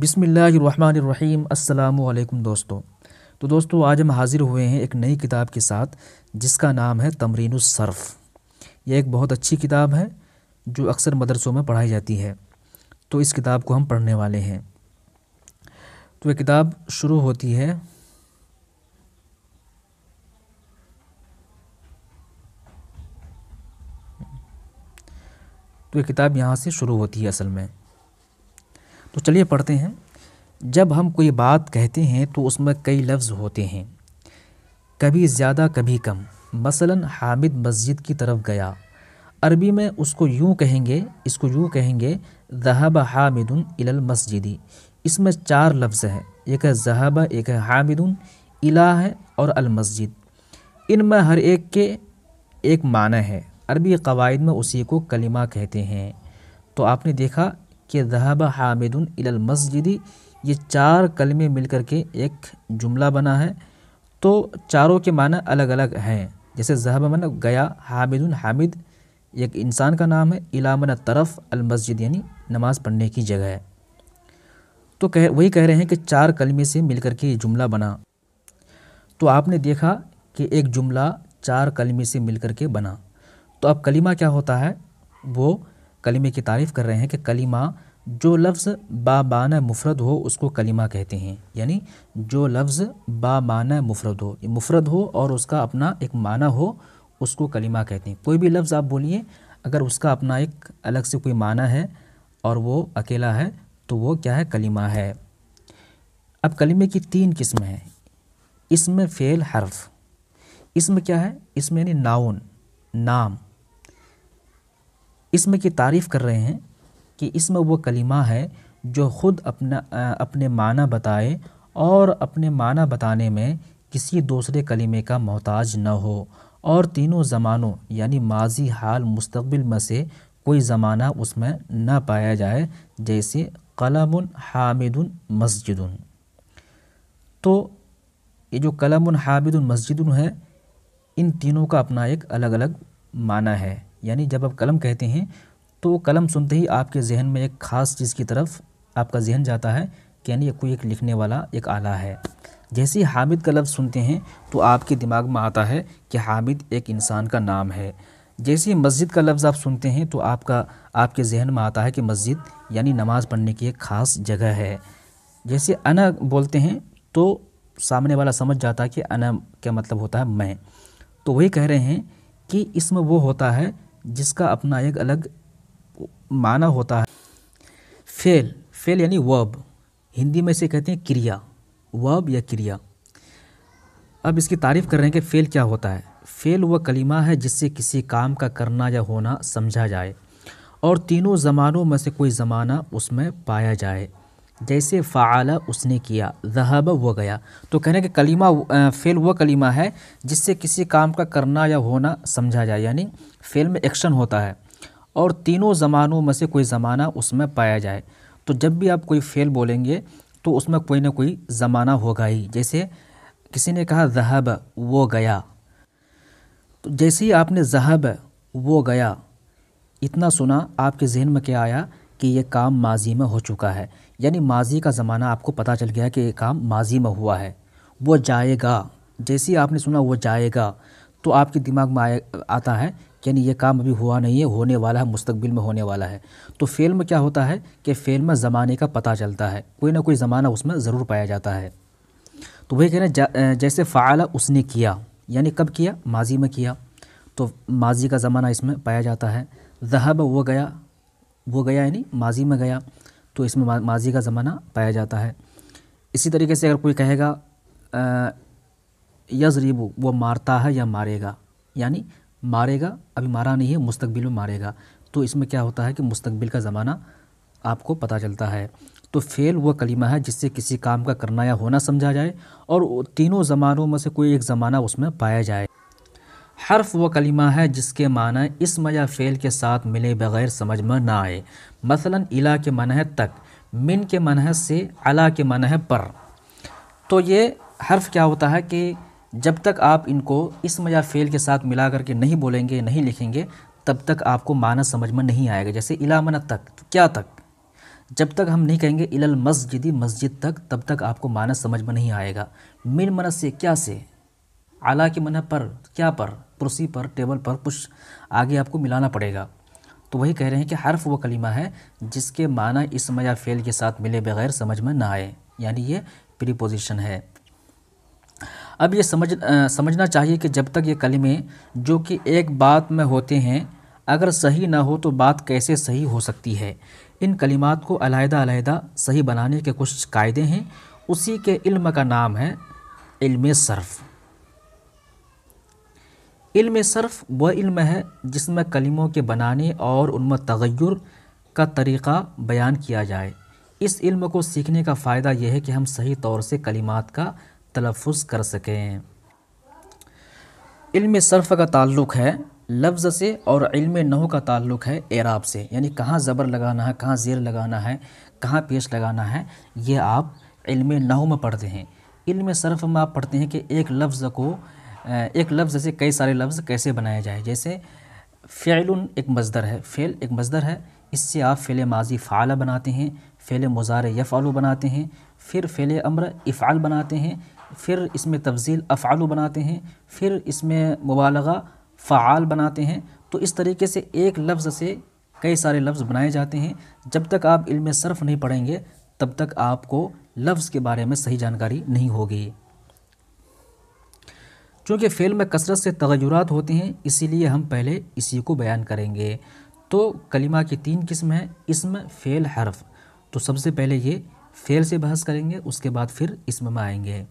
बिसमीम् अल्लाम दोस्तों तो दोस्तों आज हम हाज़िर हुए हैं एक नई किताब के साथ जिसका नाम है तमरीन सर्फ़ यह एक बहुत अच्छी किताब है जो अक्सर मदरसों में पढ़ाई जाती है तो इस किताब को हम पढ़ने वाले हैं तो यह किताब शुरू होती है तो ये किताब यहाँ से शुरू होती है असल में तो चलिए पढ़ते हैं जब हम कोई बात कहते हैं तो उसमें कई लफ्ज़ होते हैं कभी ज़्यादा कभी कम मसलन हामिद मस्जिद की तरफ गया अरबी में उसको यूँ कहेंगे इसको यूँ कहेंगे जहाब हामिदन इलल मस्जिदी इसमें चार लफ्ज़ हैं एक है जहब एक है हामिदन इला है और अलमस्जिद इनमें हर एक के एक माना है अरबी कवायद में उसी को कलिमा कहते हैं तो आपने देखा कि जहाब हामिद मस्जिदी ये चार कलमे मिलकर के एक जुमला बना है तो चारों के माना अलग अलग हैं जैसे जहाब मन गया हामिद हामिद एक इंसान का नाम है इलामन तरफ अलमस्जिद यानी नमाज़ पढ़ने की जगह है तो कह वही कह रहे हैं कि चार कलमे से मिलकर के ये जुमला बना तो आपने देखा कि एक जुमला चार कलमे से मिलकर के बना तो अब कलिमा क्या होता है वो कलीमे की तारीफ़ कर रहे हैं कि कलीमा जो लफ्ज़ मान मुफरद हो उसको कलीमा कहते हैं यानी जो लफ्ज़ मान मुफरद हो मुफरद हो और उसका अपना एक माना हो उसको कलीमा कहते हैं कोई भी लफ्ज़ आप बोलिए अगर उसका अपना एक अलग से कोई माना है और वो अकेला है तो वो क्या है कलीमा है अब कलीमे की तीन किस्में हैं इसमें फ़ेल हर्फ इसमें क्या है इसमें यानी नाउन नाम इसम की तारीफ़ कर रहे हैं कि इसम वो कलिमा है जो ख़ुद अपना अपने माना बताए और अपने माना बताने में किसी दूसरे कलिमे का मोहताज न हो और तीनों ज़मानों यानी माजी हाल मुस्तबिल में से कोई ज़माना उसमें ना पाया जाए जैसे कलम हामिद मस्जिद तो ये जो कलम हामिद मस्जिद है इन तीनों का अपना एक अलग अलग माना है यानी जब आप कलम कहते हैं तो कलम सुनते ही आपके जहन में एक ख़ास चीज़ की तरफ आपका जहन जाता है यानी कोई एक लिखने वाला एक आला है जैसे ही हामिद का लफ्ज़ सुनते हैं तो आपके दिमाग में आता है कि हामिद एक इंसान का नाम है जैसे ही मस्जिद का लफ्ज़ आप सुनते हैं तो आपका आपके जहन में आता है कि मस्जिद यानी नमाज़ पढ़ने की एक ख़ास जगह है जैसे अना बोलते हैं तो सामने वाला समझ जाता है कि अना का मतलब होता है मैं तो वही कह रहे हैं कि इसमें वो होता है जिसका अपना एक अलग माना होता है फेल फेल यानी वर्ब हिंदी में इसे कहते हैं क्रिया वर्ब या क्रिया अब इसकी तारीफ कर रहे हैं कि फ़ेल क्या होता है फ़ेल वह कलीमा है जिससे किसी काम का करना या होना समझा जाए और तीनों ज़मानों में से कोई ज़माना उसमें पाया जाए जैसे फ़ाला उसने किया जहाब वह गया तो कहने के कलीमा फेल वह कलीमा है जिससे किसी काम का करना या होना समझा जाए यानी फेल में एक्शन होता है और तीनों ज़मानों में से कोई ज़माना उसमें पाया जाए तो जब भी आप कोई फेल बोलेंगे तो उसमें कोई ना कोई ज़माना होगा ही जैसे किसी ने कहा जहाब वो गया तो जैसे ही आपने जहाब वो गया इतना सुना आपके जहन में क्या आया कि ये काम माजी में हो चुका है यानी माजी का ज़माना आपको पता चल गया कि ये काम माजी में हुआ है वो जाएगा जैसे ही आपने सुना वो जाएगा तो आपके दिमाग में आए आता है यानी ये काम अभी हुआ नहीं है होने वाला है मुस्तबिल में होने वाला है तो फेल में क्या होता है कि फेल में ज़माने का पता चलता है कोई ना कोई ज़माना उसमें ज़रूर पाया जाता है तो वही कहना जैसे फ़ाला उसने किया यानी कब किया माजी में किया तो माजी का ज़माना इसमें पाया जाता है जहब वो गया वो गया यानी माजी में गया तो इसमें मा, माजी का ज़माना पाया जाता है इसी तरीके से अगर कोई कहेगा यजरीबू वो मारता है या मारेगा यानी मारेगा अभी मारा नहीं है मुस्तबिल में मारेगा तो इसमें क्या होता है कि मुस्तबिल का ज़माना आपको पता चलता है तो फेल वह कलीमा है जिससे किसी काम का करना या होना समझा जाए और तीनों ज़मानों में से कोई एक ज़माना उसमें पाया जाए हर्फ व कलिमा है जिसके माना इसम या फ़ेल के साथ मिले बग़ैर समझ में ना आए मसलन इला के मन है तक मिन के मन है से अला के मन है पर तो ये हर्फ क्या होता है कि जब तक आप इनको इसम या फ़ेल के साथ मिला करके नहीं बोलेंगे नहीं लिखेंगे तब तक आपको माना समझ में नहीं आएगा जैसे इला मन तक तो क्या तक जब तक हम नहीं कहेंगे इलल मस्जिदी मस्जिद तक तब तक आपको माना समझ में नहीं आएगा मिन मन से क्या से आला के मन पर क्या पर कुर्सी पर टेबल पर कुछ आगे आपको मिलाना पड़ेगा तो वही कह रहे हैं कि हर्फ व कलीमा है जिसके माना इसम या फेल के साथ मिले बगैर समझ में ना आए यानी ये प्रीपोजिशन है अब ये समझ आ, समझना चाहिए कि जब तक ये कलीमे जो कि एक बात में होते हैं अगर सही ना हो तो बात कैसे सही हो सकती है इन कलिमात को अलहदा अलहदा सही बनाने के कुछ कायदे हैं उसी के इल्म का नाम है इल्म सर्फ़ इल्म सर्फ वह इल्म है जिसमें कलिमों के बनाने और उनमें तगैर का तरीक़ा बयान किया जाए इस इल्म को सीखने का फ़ायदा यह है कि हम सही तौर से कलिमात का तलफ़ कर सकें इल्म सर्फ का ताल्लुक़ है लफ्ज़ से और इल्म नहु का ताल्लुक़ है एराब से यानी कहाँ ज़बर लगाना है कहाँ ज़ेर लगाना है कहाँ पेश लगाना है ये आप इल्म नह में पढ़ते हैं इल्म सर्फ में आप पढ़ते हैं कि एक लफ्ज़ को एक लफ्ज़ से कई सारे लफ्ज़ कैसे बनाए जाए जैसे फ़ैल एक मजदर है फ़ैल एक मजदर है इससे आप फ़ैल माजी फ़ाला बनाते हैं फ़ैल मज़ार यफ़ालू बनाते हैं फिर फ़ैल अम्र इफ़ाल बनाते हैं फिर इसमें तफजील अफ़ालू बनाते हैं फिर इसमें मुबालगा फ़ाल बनाते हैं तो इस तरीके से एक लफ्ज़ से कई सारे लफ्ज़ बनाए जाते हैं जब तक आप इल्म सर्फ़ नहीं पढ़ेंगे तब तक आपको लफ्ज़ के बारे में सही जानकारी नहीं होगी चूँकि फ़ेल में कसरत से तगैरत होते हैं इसीलिए हम पहले इसी को बयान करेंगे तो कलिमा की तीन किस्म है इसम फ़ेल हर्फ तो सबसे पहले ये फ़ेल से बहस करेंगे उसके बाद फिर इसम में आएंगे